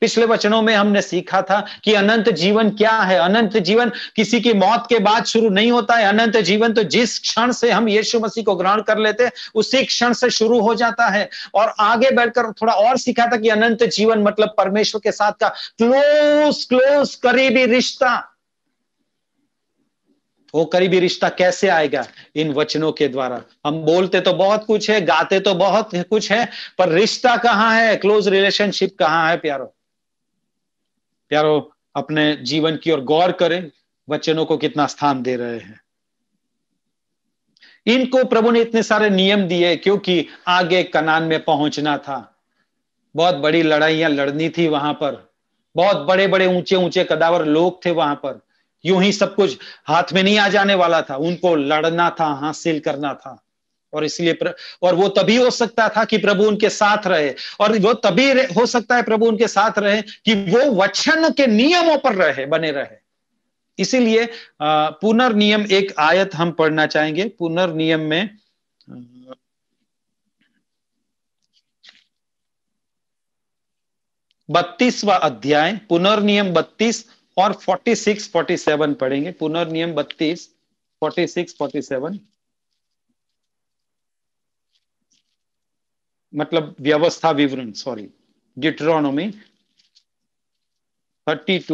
पिछले वचनों में हमने सीखा था कि अनंत जीवन क्या है अनंत जीवन किसी की मौत के बाद शुरू नहीं होता है अनंत जीवन तो जिस क्षण से हम यीशु मसीह को ग्रहण कर लेते हैं उसी क्षण से शुरू हो जाता है और आगे बढ़कर थोड़ा और सीखा था कि अनंत जीवन मतलब परमेश्वर के साथ का क्लोज क्लोज करीबी रिश्ता वो करीबी रिश्ता कैसे आएगा इन वचनों के द्वारा हम बोलते तो बहुत कुछ है गाते तो बहुत कुछ है पर रिश्ता कहाँ है क्लोज रिलेशनशिप कहाँ है प्यारो प्यारो अपने जीवन की ओर गौर करें वचनों को कितना स्थान दे रहे हैं इनको प्रभु ने इतने सारे नियम दिए क्योंकि आगे कनान में पहुंचना था बहुत बड़ी लड़ाइयां लड़नी थी वहां पर बहुत बड़े बड़े ऊंचे ऊंचे कदावर लोग थे वहां पर यूं ही सब कुछ हाथ में नहीं आ जाने वाला था उनको लड़ना था हासिल करना था और इसलिए प्र... और वो तभी हो सकता था कि प्रभु उनके साथ रहे और वो तभी हो सकता है प्रभु उनके साथ रहे कि वो वचन के नियमों पर रहे बने रहे इसीलिए पुनर्नियम एक आयत हम पढ़ना चाहेंगे पुनर्नियम में बत्तीसवा अध्याय पुनर्नियम बत्तीस और 46, 47 पढ़ेंगे पुनर्नियम 32, 46, 47 मतलब व्यवस्था विवरण सॉरी डिट्रोनोमी 32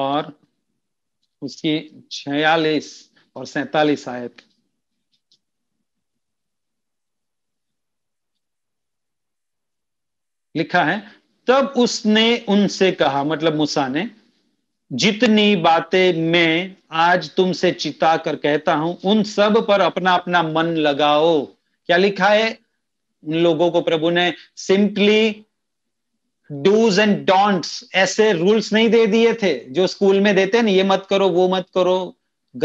और उसकी छियालीस और सैतालीस आयत लिखा है तब उसने उनसे कहा मतलब मूसा ने जितनी बातें मैं आज तुमसे चिता कर कहता हूं उन सब पर अपना अपना मन लगाओ क्या लिखा है उन लोगों को प्रभु ने सिंपली डूज एंड डोंट्स ऐसे रूल्स नहीं दे दिए थे जो स्कूल में देते ना ये मत करो वो मत करो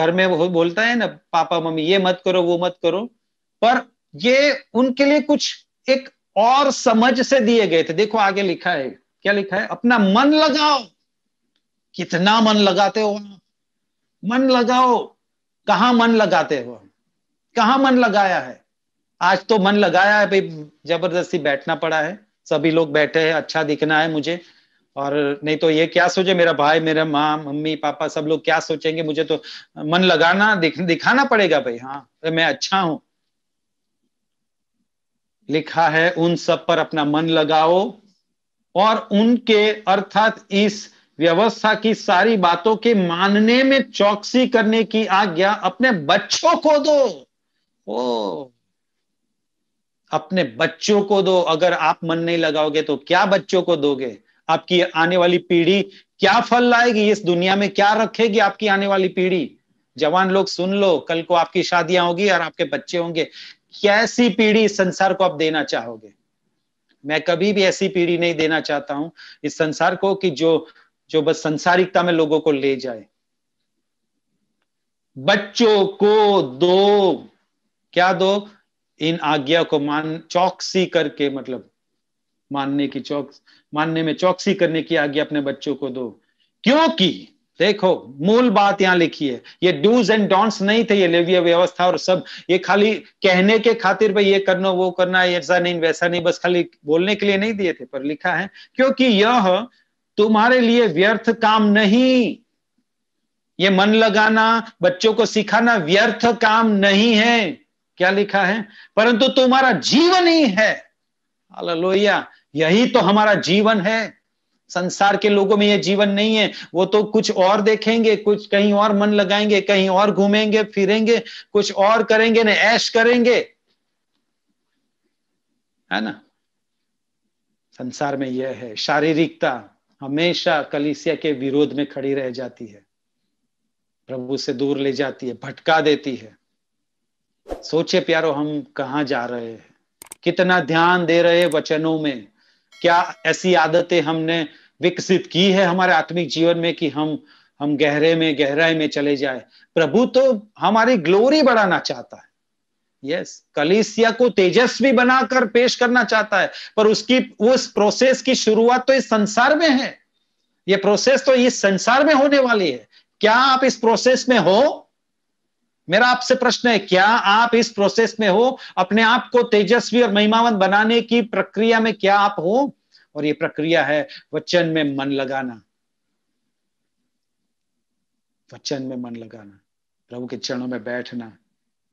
घर में वो बोलता है ना पापा मम्मी ये मत करो वो मत करो पर ये उनके लिए कुछ एक और समझ से दिए गए थे देखो आगे लिखा है क्या लिखा है अपना मन लगाओ कितना मन लगाते हो मन लगाओ कहा मन लगाते हो कहा मन लगाया है आज तो मन लगाया है भाई जबरदस्ती बैठना पड़ा है सभी लोग बैठे हैं अच्छा दिखना है मुझे और नहीं तो ये क्या सोचे मेरा भाई मेरा माँ मम्मी पापा सब लोग क्या सोचेंगे मुझे तो मन लगाना दिख, दिखाना पड़ेगा भाई हाँ मैं अच्छा हूँ लिखा है उन सब पर अपना मन लगाओ और उनके अर्थात इस व्यवस्था की सारी बातों के मानने में चौकसी करने की आज्ञा अपने बच्चों को दो ओ अपने बच्चों को दो अगर आप मन नहीं लगाओगे तो क्या बच्चों को दोगे आपकी आने वाली पीढ़ी क्या फल लाएगी इस दुनिया में क्या रखेगी आपकी आने वाली पीढ़ी जवान लोग सुन लो कल को आपकी शादियां होगी और आपके बच्चे होंगे कैसी पीढ़ी इस संसार को आप देना चाहोगे मैं कभी भी ऐसी पीढ़ी नहीं देना चाहता हूं इस संसार को कि जो जो बस संसारिकता में लोगों को ले जाए बच्चों को दो क्या दो इन आज्ञा को मान चौकसी करके मतलब मानने की चौक मानने में चौकसी करने की आज्ञा अपने बच्चों को दो क्योंकि देखो मूल बात यहां लिखी है ये डूज एंड डॉन्ट्स नहीं थे ये लेवीय व्यवस्था और सब ये खाली कहने के खातिर भाई ये करना वो करना ऐसा नहीं वैसा नहीं बस खाली बोलने के लिए नहीं दिए थे पर लिखा है क्योंकि यह तुम्हारे लिए व्यर्थ काम नहीं ये मन लगाना बच्चों को सिखाना व्यर्थ काम नहीं है क्या लिखा है परंतु तुम्हारा जीवन ही है यही तो हमारा जीवन है संसार के लोगों में ये जीवन नहीं है वो तो कुछ और देखेंगे कुछ कहीं और मन लगाएंगे कहीं और घूमेंगे फिरेंगे कुछ और करेंगे ना ऐश करेंगे है ना संसार में यह है शारीरिकता हमेशा कलिसिया के विरोध में खड़ी रह जाती है प्रभु से दूर ले जाती है भटका देती है सोचे प्यारो हम कहा जा रहे हैं कितना ध्यान दे रहे वचनों में क्या ऐसी आदतें हमने विकसित की है हमारे आत्मिक जीवन में कि हम हम गहरे में गहराई में चले जाए प्रभु तो हमारी ग्लोरी बढ़ाना चाहता है यस yes, कलिसिया को तेजस्वी बनाकर पेश करना चाहता है पर उसकी उस प्रोसेस की शुरुआत तो इस संसार में है ये प्रोसेस तो इस संसार में होने वाली है क्या आप इस प्रोसेस में हो मेरा आपसे प्रश्न है क्या आप इस प्रोसेस में हो अपने आप को तेजस्वी और महिमावंत बनाने की प्रक्रिया में क्या आप हो और ये प्रक्रिया है वचन में मन लगाना वचन में मन लगाना प्रभु के चरणों में बैठना